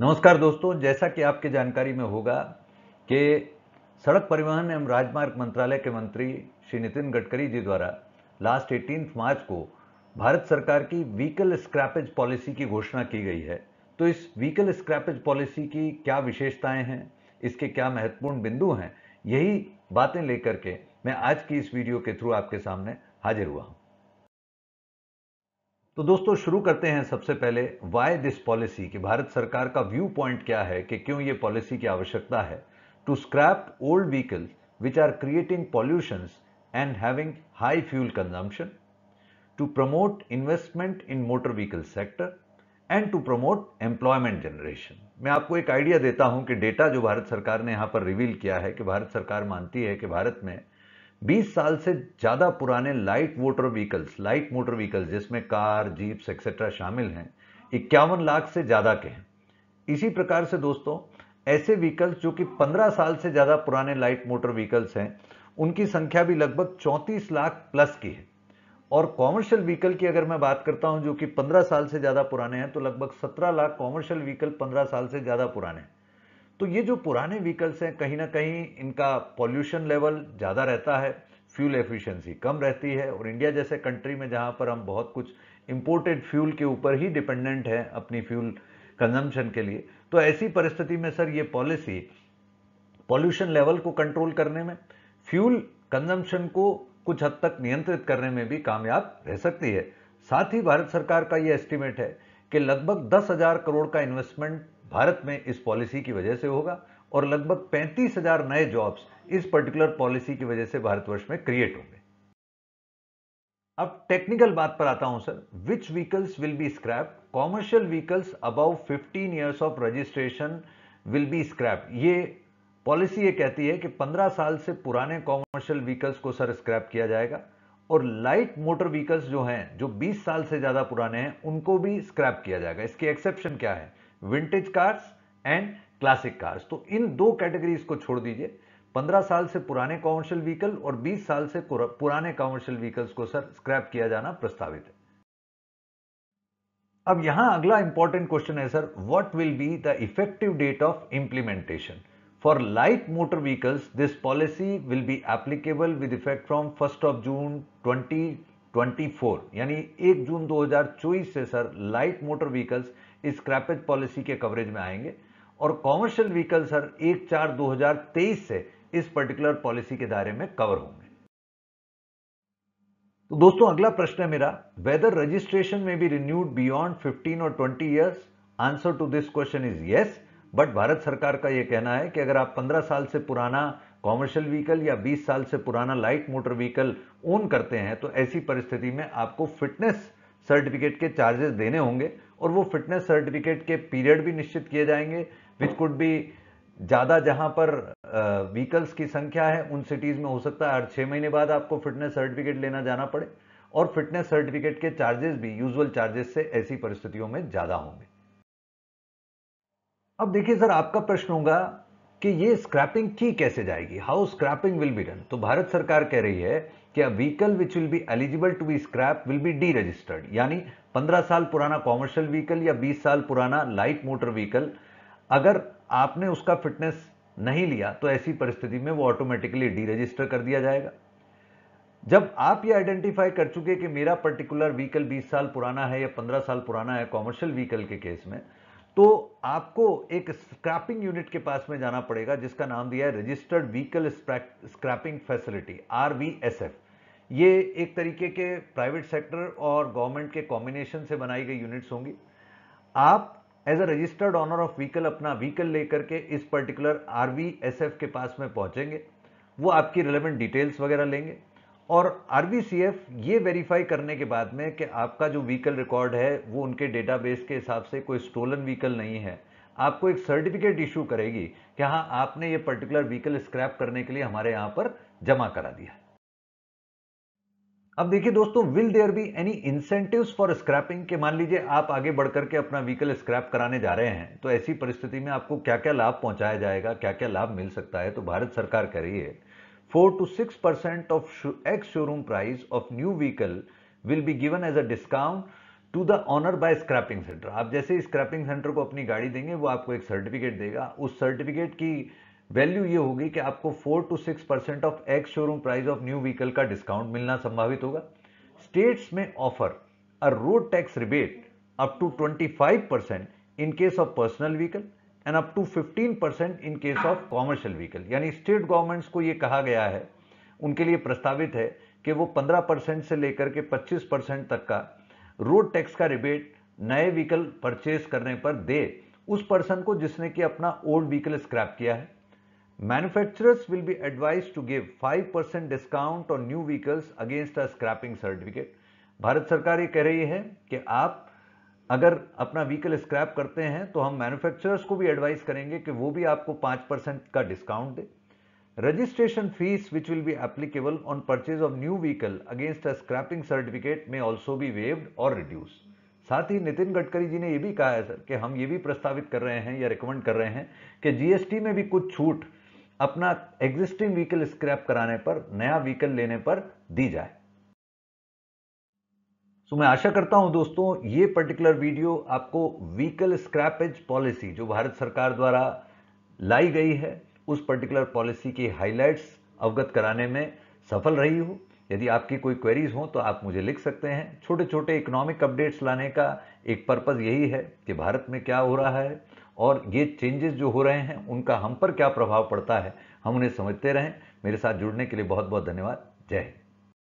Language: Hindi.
नमस्कार दोस्तों जैसा कि आपके जानकारी में होगा कि सड़क परिवहन एवं राजमार्ग मंत्रालय के मंत्री श्री नितिन गडकरी जी द्वारा लास्ट एटीन मार्च को भारत सरकार की व्हीकल स्क्रैपेज पॉलिसी की घोषणा की गई है तो इस व्हीकल स्क्रैपेज पॉलिसी की क्या विशेषताएं हैं इसके क्या महत्वपूर्ण बिंदु हैं यही बातें लेकर के मैं आज की इस वीडियो के थ्रू आपके सामने हाजिर हुआ हूँ तो दोस्तों शुरू करते हैं सबसे पहले वाई दिस पॉलिसी कि भारत सरकार का व्यू पॉइंट क्या है कि क्यों ये पॉलिसी की आवश्यकता है to scrap old vehicle which are creating pollutions and having high fuel consumption to promote investment in motor vehicle sector and to promote employment generation मैं आपको एक आइडिया देता हूं कि डेटा जो भारत सरकार ने यहां पर रिवील किया है कि भारत सरकार मानती है कि भारत में 20 साल से ज़्यादा पुराने light motor vehicles light motor vehicles जिसमें कार जीप्स एक्सेट्रा शामिल हैं इक्यावन लाख से ज़्यादा के हैं इसी प्रकार से दोस्तों ऐसे व्हीकल्स जो कि 15 साल से ज़्यादा पुराने लाइट मोटर व्हीकल्स हैं उनकी संख्या भी लगभग 34 लाख प्लस की है और कॉमर्शियल व्हीकल की अगर मैं बात करता हूं जो कि 15 साल से ज़्यादा पुराने हैं तो लगभग 17 लाख कॉमर्शियल व्हीकल 15 साल से ज़्यादा पुराने हैं तो ये जो पुराने व्हीकल्स हैं कहीं ना कहीं इनका पॉल्यूशन लेवल ज़्यादा रहता है फ्यूल एफिशिएंसी कम रहती है और इंडिया जैसे कंट्री में जहाँ पर हम बहुत कुछ इम्पोर्टेड फ्यूल के ऊपर ही डिपेंडेंट हैं अपनी फ्यूल कंजम्पशन के लिए तो ऐसी परिस्थिति में सर ये पॉलिसी पॉल्यूशन लेवल को कंट्रोल करने में फ्यूल कंजम्पशन को कुछ हद तक नियंत्रित करने में भी कामयाब रह सकती है साथ ही भारत सरकार का ये एस्टिमेट है कि लगभग दस हजार करोड़ का इन्वेस्टमेंट भारत में इस पॉलिसी की वजह से होगा और लगभग पैंतीस हजार नए जॉब्स इस पर्टिकुलर पॉलिसी की वजह से भारतवर्ष में क्रिएट होंगे अब टेक्निकल बात पर आता हूं sir which vehicles will be scrap commercial vehicles above 15 years of registration will be scrap ये पॉलिसी ये कहती है कि 15 साल से पुराने कॉमर्शियल व्हीकल्स को सर स्क्रैप किया जाएगा और लाइट मोटर व्हीकल्स जो हैं जो 20 साल से ज़्यादा पुराने हैं उनको भी स्क्रैप किया जाएगा इसके एक्सेप्शन क्या है vintage cars and classic cars तो इन दो कैटेगरीज को छोड़ दीजिए 15 साल से पुराने कॉमर्शियल व्हीकल और 20 साल से पुराने कॉमर्शियल व्हीकल्स को सर स्क्रैप किया जाना प्रस्तावित है अब यहां अगला इंपॉर्टेंट क्वेश्चन है sir what will be the effective date of implementation for light motor vehicles this policy will be applicable with effect from first of June twenty 24 यानी 1 जून 2024 से सर लाइट मोटर व्हीकल्स इस क्रैपेज पॉलिसी के कवरेज में आएंगे और कॉमर्शियल व्हीकल सर 1 चार 2023 से इस पर्टिकुलर पॉलिसी के दायरे में कवर होंगे तो दोस्तों अगला प्रश्न है मेरा वेदर रजिस्ट्रेशन में भी रिन्यूड बियॉन्ड 15 और 20 years answer to this question is yes but Bharat सरकार का यह कहना है कि अगर आप 15 साल से पुराना कॉमर्शियल व्हीकल या 20 साल से पुराना लाइट मोटर व्हीकल ओन करते हैं तो ऐसी परिस्थिति में आपको फिटनेस सर्टिफिकेट के चार्जेस देने होंगे और वो फिटनेस सर्टिफिकेट के पीरियड भी निश्चित किए जाएंगे विच कुड भी ज़्यादा जहां पर व्हीकल्स की संख्या है उन सिटीज़ में हो सकता है हर छः महीने बाद आपको फिटनेस सर्टिफिकेट लेना जाना पड़े और फिटनेस सर्टिफिकेट के चार्जेस भी यूजुअल चार्जेस से ऐसी परिस्थितियों में ज़्यादा होंगे अब देखिए सर आपका प्रश्न होगा कि ये स्क्रैपिंग की कैसे जाएगी how scrapping will be done तो भारत सरकार कह रही है कि a vehicle which will be eligible to be scrap will be deregistered यानी 15 साल पुराना कॉमर्शियल व्हीकल या 20 साल पुराना लाइट मोटर व्हीकल अगर आपने उसका फिटनेस नहीं लिया तो ऐसी परिस्थिति में वो ऑटोमेटिकली डी रजिस्टर कर दिया जाएगा जब आप ये आइडेंटिफाई कर चुके कि मेरा पर्टिकुलर व्हीकल 20 साल पुराना है या 15 साल पुराना है कॉमर्शियल व्हीकल के केस में तो आपको एक स्क्रैपिंग यूनिट के पास में जाना पड़ेगा जिसका नाम दिया है registered vehicle scrapping facility RVSF ये एक तरीके के प्राइवेट सेक्टर और गवर्नमेंट के कॉम्बिनेशन से बनाई गई यूनिट्स होंगी आप as a registered owner of vehicle अपना व्हीकल लेकर के इस पर्टिकुलर आर के पास में पहुंचेंगे वो आपकी रिलेवेंट डिटेल्स वगैरह लेंगे और आर ये वेरीफाई करने के बाद में कि आपका जो व्हीकल रिकॉर्ड है वो उनके डेटाबेस के हिसाब से कोई स्टोलन व्हीकल नहीं है आपको एक सर्टिफिकेट इशू करेगी कि हाँ आपने ये पर्टिकुलर व्हीकल स्क्रैप करने के लिए हमारे यहाँ पर जमा करा दिया अब देखिए दोस्तों will there be any incentives for scrapping के मान लीजिए आप आगे बढ़ करके अपना व्हीकल स्क्रैप कराने जा रहे हैं तो ऐसी परिस्थिति में आपको क्या क्या लाभ पहुंचाया जाएगा क्या क्या लाभ मिल सकता है तो भारत सरकार कह रही है 4 to 6 percent of ex showroom price of new vehicle will be given as a discount to the owner by scrapping centre आप जैसे ही स्क्रैपिंग सेंटर को अपनी गाड़ी देंगे वो आपको एक सर्टिफिकेट देगा उस सर्टिफिकेट की वैल्यू ये होगी कि आपको 4 two 6 percent of ex showroom price of new vehicle का डिस्काउंट मिलना संभावित होगा स्टेट्स में offer a road tax rebate up to 25 percent in case of personal vehicle and up to 15 percent in case of commercial vehicle यानी स्टेट गवर्नमेंट्स को ये कहा गया है उनके लिए प्रस्तावित है कि वो 15 परसेंट से लेकर के 25 परसेंट तक का रोड टैक्स का रिबेट नए व्हीकल परचेज करने पर दे उस पर्सन को जिसने कि अपना ओल्ड व्हीकल स्क्रैप किया है manufacturers will be advise to give five percent discount on new vehicles against a scrapping certificate Bharat सरकार ये कह रही है कि आप अगर अपना व्हीकल स्क्रैप करते हैं तो हम मैन्युफैक्चरर्स को भी एडवाइस करेंगे कि वो भी आपको पांच परसेंट का डिस्काउंट दे registration fees which will be applicable on purchase of new vehicle against a scrapping certificate में ऑल्सो बी वेव्ड और रिड्यूस साथ ही नितिन गडकरी जी ने यह भी कहा है सर कि हम ये भी प्रस्तावित कर रहे हैं या रिकमेंड कर रहे हैं कि जीएसटी में भी कुछ छूट अपना एग्जिस्टिंग व्हीकल स्क्रैप कराने पर नया व्हीकल लेने पर दी जाए सो मैं आशा करता हूं दोस्तों ये पर्टिकुलर वीडियो आपको व्हीकल स्क्रैपेज पॉलिसी जो भारत सरकार द्वारा लाई गई है उस पर्टिकुलर पॉलिसी की हाइलाइट्स अवगत कराने में सफल रही हो यदि आपकी कोई क्वेरीज हो तो आप मुझे लिख सकते हैं छोटे छोटे इकोनॉमिक अपडेट्स लाने का एक पर्पज़ यही है कि भारत में क्या हो रहा है और ये चेंजेस जो हो रहे हैं उनका हम पर क्या प्रभाव पड़ता है हम उन्हें समझते रहें मेरे साथ जुड़ने के लिए बहुत बहुत धन्यवाद जय हिंद